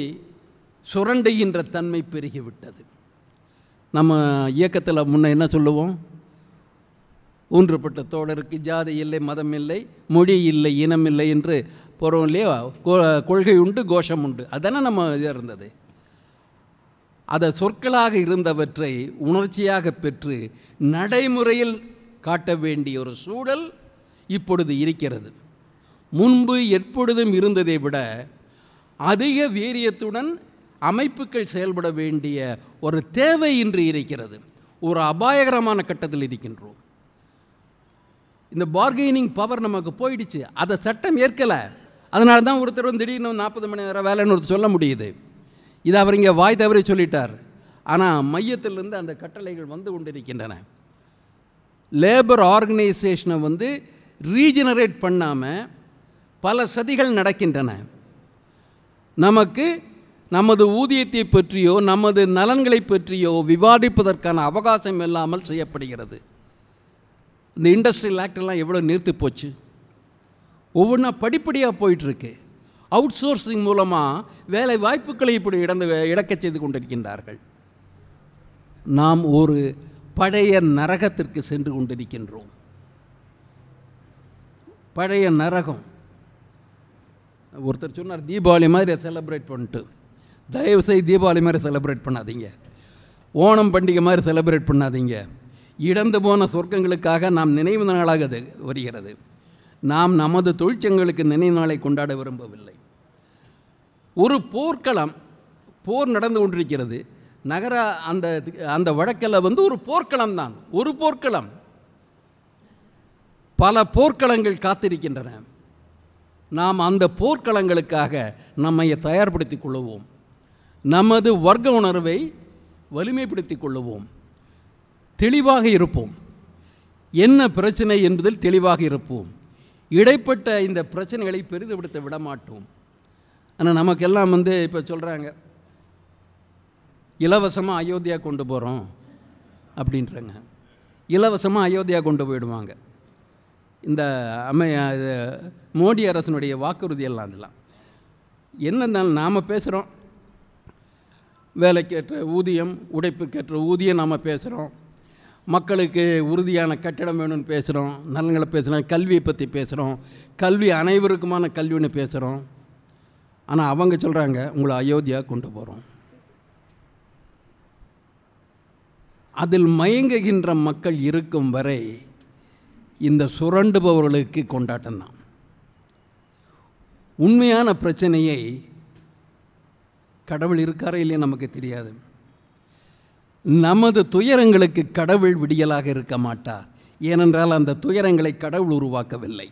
சுரண்டுகின்ற தன்மை பெருகிவிட்டது நம்ம இயக்கத்தில் முன்ன என்ன சொல்லுவோம் ஊன்றுபட்ட தோழருக்கு ஜாதி இல்லை மதம் இல்லை மொழி இல்லை இனம் இல்லை என்று போகிறோம் இல்லையா கொள்கை உண்டு கோஷம் உண்டு அதுதானே நம்ம இதாக இருந்தது அதை சொற்களாக இருந்தவற்றை உணர்ச்சியாக பெற்று நடைமுறையில் காட்ட வேண்டிய ஒரு சூழல் இப்பொழுது இருக்கிறது முன்பு எப்பொழுதும் இருந்ததை விட அதிக வீரியத்துடன் அமைப்புகள் செயல்பட வேண்டிய ஒரு தேவை இன்று இருக்கிறது ஒரு அபாயகரமான கட்டத்தில் இருக்கின்றோம் இந்த பார்கெயினிங் பவர் நமக்கு போயிடுச்சு அதை சட்டம் ஏற்கலை அதனால தான் ஒருத்தர் வந்து திடீர்னு நாற்பது மணி நேரம் வேலைன்னு ஒருத்தர் சொல்ல முடியுது இது அவர் இங்கே வாய் தவறி சொல்லிட்டார் ஆனால் மையத்திலிருந்து அந்த கட்டளைகள் வந்து கொண்டிருக்கின்றன லேபர் ஆர்கனைசேஷனை வந்து ரீஜெனரேட் பண்ணாமல் பல சதிகள் நடக்கின்றன நமக்கு நமது ஊதியத்தை பற்றியோ நமது நலன்களை பற்றியோ விவாதிப்பதற்கான அவகாசம் இல்லாமல் செய்யப்படுகிறது இந்த இண்டஸ்ட்ரியல் ஆக்டெல்லாம் எவ்வளோ நிறுத்தி போச்சு ஒவ்வொன்றா படிப்படியாக போயிட்டுருக்கு அவுட் சோர்சிங் மூலமாக வேலை வாய்ப்புகளை இப்படி இடந்து இழக்க செய்து கொண்டிருக்கின்றார்கள் நாம் ஒரு பழைய நரகத்திற்கு சென்று கொண்டிருக்கின்றோம் பழைய நரகம் ஒருத்தர் சொன்னார் தீபாவளி மாதிரி செலிப்ரேட் பண்ணிட்டு தயவுசெய்து தீபாவளி மாதிரி செலிப்ரேட் பண்ணாதீங்க ஓணம் பண்டிகை மாதிரி செலிப்ரேட் பண்ணாதீங்க இடந்து போன சொர்க்கங்களுக்காக நாம் நினைவு நாளாக வருகிறது நாம் நமது தொழிற்சங்களுக்கு நினைவு நாளை கொண்டாட விரும்பவில்லை ஒரு போர்க்களம் போர் நடந்து கொண்டிருக்கிறது நகர அந்த அந்த வழக்கில் வந்து ஒரு போர்க்களம் தான் ஒரு போர்க்களம் பல போர்க்களங்கள் காத்திருக்கின்றன நாம் அந்த போர்க்களங்களுக்காக நம்மை தயார்படுத்திக் கொள்ளுவோம் நமது வர்க்க உணர்வை வலிமைப்படுத்திக் கொள்ளுவோம் தெளிவாக இருப்போம் என்ன பிரச்சனை என்பதில் தெளிவாக இருப்போம் இடைப்பட்ட இந்த பிரச்சனைகளை பெரிதுபடுத்த விடமாட்டோம் ஆனால் நமக்கெல்லாம் வந்து இப்போ சொல்கிறாங்க இலவசமாக அயோத்தியா கொண்டு போகிறோம் அப்படின்றாங்க இலவசமாக அயோத்தியா கொண்டு போயிடுவாங்க இந்த அமை மோடி அரசனுடைய வாக்குறுதியெல்லாம் அதெல்லாம் என்னென்னாலும் நாம் பேசுகிறோம் வேலைக்கேற்ற ஊதியம் உடைப்புக்கேற்ற ஊதியம் நாம் பேசுகிறோம் மக்களுக்கு உறுதியான கட்டிடம் வேணும்னு பேசுகிறோம் நலன்களை பேசுகிறோம் கல்வியை பற்றி பேசுகிறோம் கல்வி அனைவருக்குமான கல்வின்னு பேசுகிறோம் ஆனால் அவங்க சொல்கிறாங்க உங்களை அயோத்தியா கொண்டு போகிறோம் அதில் மயங்குகின்ற மக்கள் இருக்கும் வரை இந்த சுரண்டுபவர்களுக்கு கொண்டாட்டம் தான் உண்மையான பிரச்சனையை கடவுள் இருக்காரே இல்லையே நமக்கு தெரியாது நமது துயரங்களுக்கு கடவுள் விடியலாக இருக்க மாட்டார் ஏனென்றால் அந்த துயரங்களை கடவுள் உருவாக்கவில்லை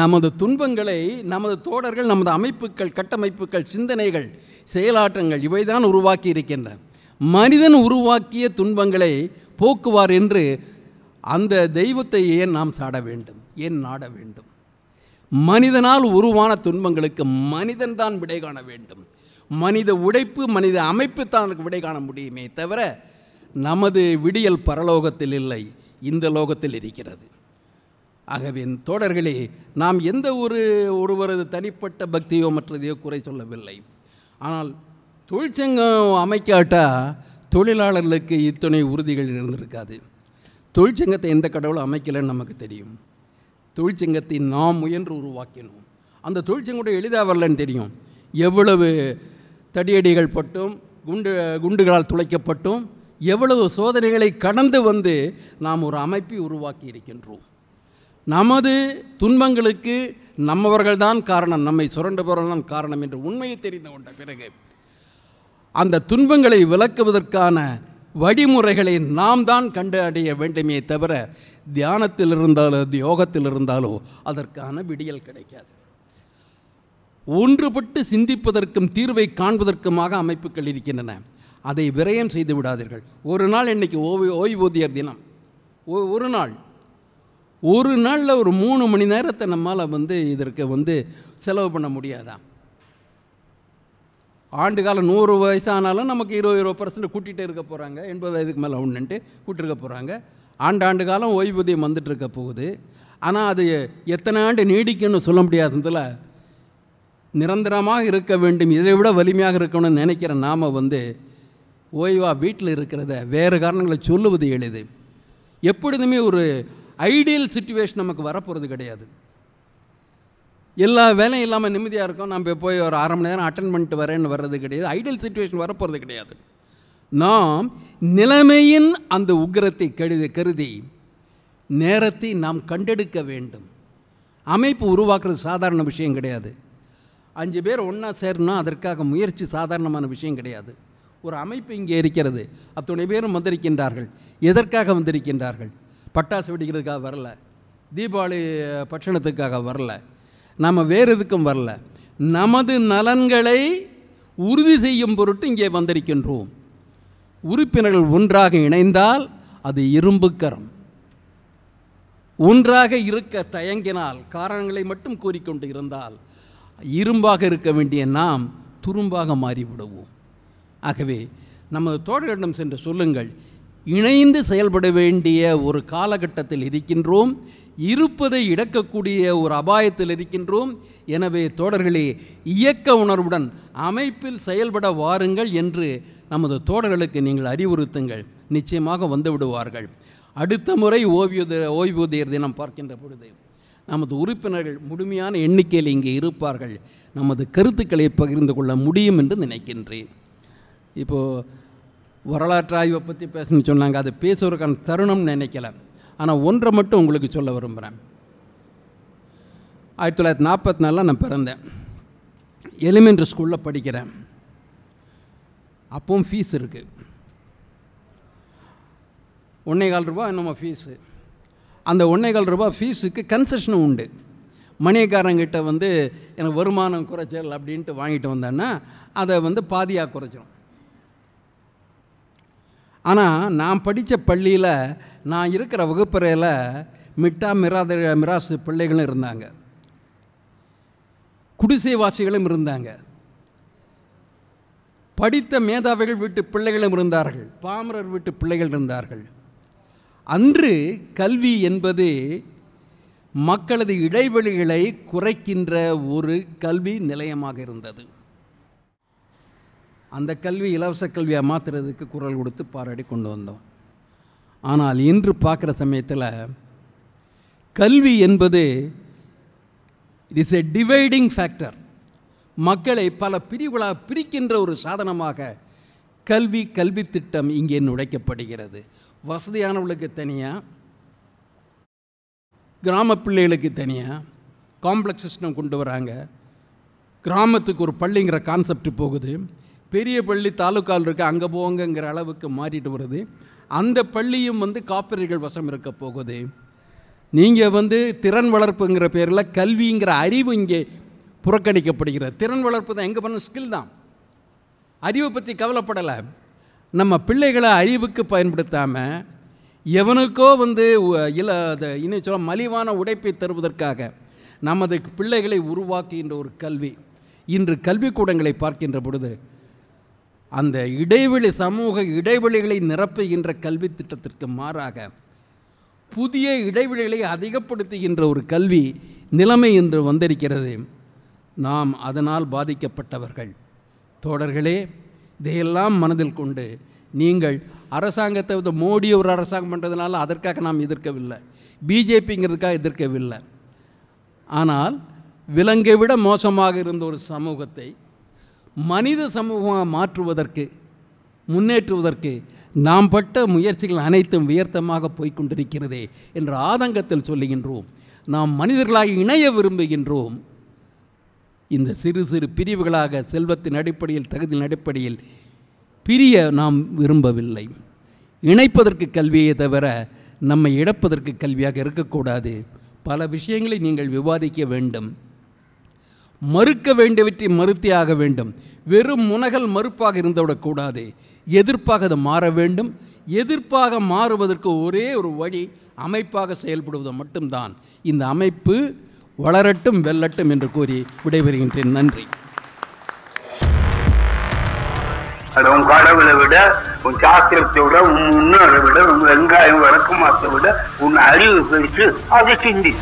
நமது துன்பங்களை நமது தோடர்கள் நமது அமைப்புகள் கட்டமைப்புகள் சிந்தனைகள் செயலாற்றங்கள் இவைதான் உருவாக்கி இருக்கின்றன மனிதன் உருவாக்கிய துன்பங்களை போக்குவார் என்று அந்த தெய்வத்தை ஏன் நாம் சாட வேண்டும் ஏன் நாட வேண்டும் மனிதனால் உருவான துன்பங்களுக்கு மனிதன்தான் விடை காண வேண்டும் மனித உடைப்பு மனித அமைப்பு தான் அதற்கு விடை காண முடியுமே தவிர நமது விடியல் பரலோகத்தில் இல்லை இந்த லோகத்தில் இருக்கிறது ஆகவே தோடர்களே நாம் எந்த ஒரு ஒருவரது தனிப்பட்ட பக்தியோ மற்றதையோ குறை சொல்லவில்லை ஆனால் தொழிற்சங்கம் அமைக்காட்டால் தொழிலாளர்களுக்கு இத்துணை உறுதிகள் இருந்திருக்காது தொழிற்சங்கத்தை எந்த கடவுளும் அமைக்கலைன்னு நமக்கு தெரியும் தொழிற்சங்கத்தை நாம் முயன்று உருவாக்கினோம் அந்த தொழிற்சங்கம் கூட எளிதாக வரலன்னு தெரியும் எவ்வளவு தடியடிகள் பட்டும் குண்டு குண்டுகளால் துளைக்கப்பட்டும் எவ்வளவு சோதனைகளை கடந்து வந்து நாம் ஒரு அமைப்பை உருவாக்கி இருக்கின்றோம் நமது துன்பங்களுக்கு நம்மவர்கள்தான் காரணம் நம்மை சுரண்டுபவர்கள்தான் காரணம் என்று உண்மையை தெரிந்து கொண்ட பிறகு அந்த துன்பங்களை விளக்குவதற்கான வழிமுறைகளை நாம் தான் கண்டு அடைய வேண்டுமே தவிர தியானத்தில் இருந்தாலோ யோகத்தில் இருந்தாலோ அதற்கான விடியல் கிடைக்காது ஒன்றுபட்டு சிந்திப்பதற்கும் தீர்வை காண்பதற்குமாக அமைப்புகள் இருக்கின்றன அதை விரயம் செய்து விடாதீர்கள் ஒரு நாள் இன்றைக்கி ஓய்வு ஓய்வூதியர் தினம் ஒரு நாள் ஒரு நாளில் ஒரு மூணு மணி நேரத்தை நம்மால் வந்து இதற்கு வந்து செலவு பண்ண முடியாதா ஆண்டு காலம் நூறு வயசானாலும் நமக்கு இருபது இருபது பர்சன்ட் கூட்டிகிட்டே இருக்க போகிறாங்க எண்பது வயதுக்கு மேலே ஒன்றுன்ட்டு கூட்டிருக்க போகிறாங்க ஆண்டு ஆண்டு காலம் ஓய்வூதியம் வந்துட்டு இருக்க போகுது ஆனால் அது எத்தனை ஆண்டு நீடிக்குன்னு சொல்ல முடியாததுல நிரந்தரமாக இருக்க வேண்டும் இதை விட வலிமையாக இருக்கணும்னு நினைக்கிற நாம் வந்து ஓய்வாக வீட்டில் இருக்கிறத வேறு காரணங்களை சொல்லுவது எளிது எப்பொழுதுமே ஒரு ஐடியல் சுச்சுவேஷன் நமக்கு வரப்போகிறது கிடையாது எல்லா வேலையும் இல்லாமல் நிம்மதியாக இருக்கும் நம்ம போய் ஒரு அரை மணி நேரம் அட்டன் பண்ணிட்டு வரேன்னு வர்றது கிடையாது ஐடியல் சுச்சுவேஷன் வரப்போகிறது கிடையாது நாம் நிலைமையின் அந்த உக்கிரத்தை கருதி கருதி நேரத்தை நாம் கண்டெடுக்க வேண்டும் அமைப்பு உருவாக்குறது சாதாரண விஷயம் கிடையாது அஞ்சு பேர் ஒன்றா சேரணும் அதற்காக முயற்சி சாதாரணமான விஷயம் கிடையாது ஒரு அமைப்பு இங்கே இருக்கிறது அத்துணை பேரும் வந்திருக்கின்றார்கள் எதற்காக வந்திருக்கின்றார்கள் பட்டாசு வெடிக்கிறதுக்காக வரல தீபாவளி பட்சணத்துக்காக வரல நாம் வேறு எதுக்கும் வரல நமது நலன்களை உறுதி செய்யும் பொருட்டு இங்கே வந்திருக்கின்றோம் உறுப்பினர்கள் ஒன்றாக இணைந்தால் அது இரும்புக்கரம் ஒன்றாக இருக்க தயங்கினால் காரணங்களை மட்டும் கூறிக்கொண்டு இருந்தால் இரும்பாக இருக்க வேண்டிய நாம் துரும்பாக மாறிவிடுவோம் ஆகவே நமது தோழர்களிடம் சென்று சொல்லுங்கள் இணைந்து செயல்பட வேண்டிய ஒரு காலகட்டத்தில் இருக்கின்றோம் இருப்பதை இடக்கக்கூடிய ஒரு அபாயத்தில் இருக்கின்றோம் எனவே தோழர்களே இயக்க உணர்வுடன் அமைப்பில் செயல்பட வாருங்கள் என்று நமது தோழர்களுக்கு நீங்கள் அறிவுறுத்துங்கள் நிச்சயமாக வந்துவிடுவார்கள் அடுத்த முறை ஓய்வூதிய ஓய்வூதியர் தினம் பார்க்கின்ற பொழுது நமது உறுப்பினர்கள் முழுமையான எண்ணிக்கையில் இங்கே இருப்பார்கள் நமது கருத்துக்களை பகிர்ந்து கொள்ள முடியும் என்று நினைக்கின்றேன் இப்போது வரலாற்று ஆய்வை பற்றி பேசணும்னு சொன்னாங்க அது பேசுவதற்கான தருணம்னு நினைக்கல ஆனால் ஒன்றை மட்டும் உங்களுக்கு சொல்ல விரும்புகிறேன் ஆயிரத்தி தொள்ளாயிரத்தி நாற்பத்தி நாலில் நான் பிறந்தேன் எலிமெண்ட்ரி ஸ்கூலில் படிக்கிறேன் அப்பவும் ஃபீஸ் இருக்குது ஒன்றே கால் ரூபா என்னமோ ஃபீஸு அந்த கால் ரூபா ஃபீஸுக்கு கன்செஷனும் உண்டு மணியக்காரங்கிட்ட வந்து எனக்கு வருமானம் குறைச்சல் அப்படின்ட்டு வாங்கிட்டு வந்தேன்னா அதை வந்து பாதியாக குறைச்சிடும் ஆனால் நான் படித்த பள்ளியில் நான் இருக்கிற வகுப்பறையில் மிட்டா மிராத மிராசு பிள்ளைகளும் இருந்தாங்க குடிசைவாசிகளும் இருந்தாங்க படித்த மேதாவிகள் வீட்டு பிள்ளைகளும் இருந்தார்கள் பாமரர் வீட்டு பிள்ளைகள் இருந்தார்கள் அன்று கல்வி என்பது மக்களது இடைவெளிகளை குறைக்கின்ற ஒரு கல்வி நிலையமாக இருந்தது அந்த கல்வி இலவச கல்வியாக மாற்றுறதுக்கு குரல் கொடுத்து பாராடி கொண்டு வந்தோம் ஆனால் இன்று பார்க்குற சமயத்தில் கல்வி என்பது it is a dividing factor மக்களை பல பிரிவுகளாக பிரிக்கின்ற ஒரு சாதனமாக கல்வி கல்வி திட்டம் இங்கே நுழைக்கப்படுகிறது வசதியானவளுக்கு தனியாக கிராம பிள்ளைகளுக்கு தனியாக காம்ப்ளெக்ஸ் சிஸ்டம் கொண்டு வராங்க கிராமத்துக்கு ஒரு பள்ளிங்கிற கான்செப்ட் போகுது பெரிய பள்ளி தாலுக்கால் இருக்குது அங்கே போங்கங்கிற அளவுக்கு மாறிட்டு வருது அந்த பள்ளியும் வந்து காப்பிரிகள் வசம் இருக்க போகுது நீங்கள் வந்து திறன் வளர்ப்புங்கிற பேரில் கல்விங்கிற அறிவு இங்கே புறக்கணிக்கப்படுகிறது திறன் வளர்ப்பு தான் எங்கே பண்ண ஸ்கில் தான் அறிவை பற்றி கவலைப்படலை நம்ம பிள்ளைகளை அறிவுக்கு பயன்படுத்தாமல் எவனுக்கோ வந்து இல இன்னும் சொல்ல மலிவான உடைப்பை தருவதற்காக நமது பிள்ளைகளை உருவாக்குகின்ற ஒரு கல்வி இன்று கல்விக்கூடங்களை பார்க்கின்ற பொழுது அந்த இடைவெளி சமூக இடைவெளிகளை நிரப்புகின்ற கல்வி திட்டத்திற்கு மாறாக புதிய இடைவெளிகளை அதிகப்படுத்துகின்ற ஒரு கல்வி நிலைமை இன்று வந்திருக்கிறது நாம் அதனால் பாதிக்கப்பட்டவர்கள் தோழர்களே இதையெல்லாம் மனதில் கொண்டு நீங்கள் அரசாங்கத்தை வந்து மோடி ஒரு அரசாங்கம் பண்ணுறதுனால அதற்காக நாம் எதிர்க்கவில்லை பிஜேபிங்கிறதுக்காக எதிர்க்கவில்லை ஆனால் விலங்கை விட மோசமாக இருந்த ஒரு சமூகத்தை மனித சமூகமாக மாற்றுவதற்கு முன்னேற்றுவதற்கு நாம் பட்ட முயற்சிகள் அனைத்தும் வியர்த்தமாக போய்கொண்டிருக்கிறதே என்ற ஆதங்கத்தில் சொல்லுகின்றோம் நாம் மனிதர்களாக இணைய விரும்புகின்றோம் இந்த சிறு சிறு பிரிவுகளாக செல்வத்தின் அடிப்படையில் தகுதியின் அடிப்படையில் பிரிய நாம் விரும்பவில்லை இணைப்பதற்கு கல்வியை தவிர நம்மை இழப்பதற்கு கல்வியாக இருக்கக்கூடாது பல விஷயங்களை நீங்கள் விவாதிக்க வேண்டும் மறுக்க வேண்டியவற்றை மறுத்தே ஆக வேண்டும் வெறும் முனகல் மறுப்பாக இருந்துவிடக்கூடாது எதிர்ப்பாக அது மாற வேண்டும் எதிர்ப்பாக மாறுவதற்கு ஒரே ஒரு வழி அமைப்பாக செயல்படுவது மட்டும்தான் இந்த அமைப்பு வளரட்டும் வெல்லட்டும் என்று கூறி விடைபெறுகின்றேன் நன்றி உன் கடவுளை விட உன் சாஸ்திரத்தை விட உன் முன்னோரை விட உன் வெங்காயம் வழக்கமாத்தை விட உன் அறிவு பெருசு அதை சிந்தி